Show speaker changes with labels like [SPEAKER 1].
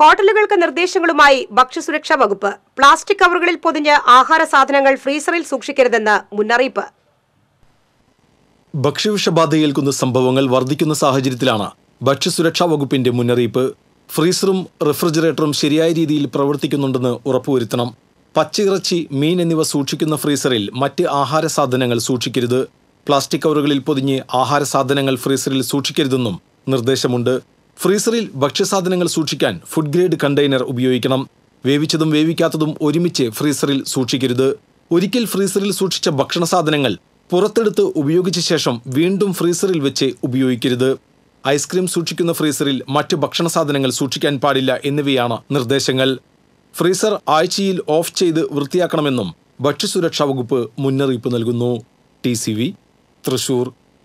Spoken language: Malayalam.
[SPEAKER 1] ഹോട്ടലുകൾക്ക് നിർദ്ദേശങ്ങളുമായി ഭക്ഷ്യസുരക്ഷാ വകുപ്പ് പ്ലാസ്റ്റിക് കവറുകളിൽ പൊതിഞ്ഞ് ആഹാര സാധനങ്ങൾ ഫ്രീസറിൽ സൂക്ഷിക്കരുതെന്ന് മുന്നറിയിപ്പ്
[SPEAKER 2] ഭക്ഷ്യവിഷബാധയേൽക്കുന്ന സംഭവങ്ങൾ വർദ്ധിക്കുന്ന സാഹചര്യത്തിലാണ് ഭക്ഷ്യസുരക്ഷാ വകുപ്പിന്റെ മുന്നറിയിപ്പ് ഫ്രീസറും റെഫ്രിജറേറ്ററും ശരിയായ രീതിയിൽ പ്രവർത്തിക്കുന്നുണ്ടെന്ന് ഉറപ്പുവരുത്തണം പച്ചയിറച്ചി മീൻ എന്നിവ സൂക്ഷിക്കുന്ന ഫ്രീസറിൽ മറ്റ് ആഹാര സാധനങ്ങൾ സൂക്ഷിക്കരുത് പ്ലാസ്റ്റിക് കവറുകളിൽ പൊതിഞ്ഞ് ആഹാര സാധനങ്ങൾ ഫ്രീസറിൽ സൂക്ഷിക്കരുതെന്നും നിർദ്ദേശമുണ്ട് ഫ്രീസറിൽ ഭക്ഷ്യസാധനങ്ങൾ സൂക്ഷിക്കാൻ ഫുഡ് ഗ്രേഡ് കണ്ടെയ്നർ ഉപയോഗിക്കണം വേവിച്ചതും വേവിക്കാത്തതും ഒരുമിച്ച് ഫ്രീസറിൽ സൂക്ഷിക്കരുത് ഒരിക്കൽ ഫ്രീസറിൽ സൂക്ഷിച്ച ഭക്ഷണ സാധനങ്ങൾ പുറത്തെടുത്ത് ഉപയോഗിച്ച ശേഷം വീണ്ടും ഫ്രീസറിൽ വെച്ച് ഉപയോഗിക്കരുത് ഐസ്ക്രീം സൂക്ഷിക്കുന്ന ഫ്രീസറിൽ മറ്റ് ഭക്ഷണ സാധനങ്ങൾ സൂക്ഷിക്കാൻ പാടില്ല എന്നിവയാണ് നിർദ്ദേശങ്ങൾ ഫ്രീസർ ആഴ്ചയിൽ ഓഫ് ചെയ്ത് വൃത്തിയാക്കണമെന്നും ഭക്ഷ്യസുരക്ഷാ വകുപ്പ് മുന്നറിയിപ്പ് നൽകുന്നു ടി തൃശൂർ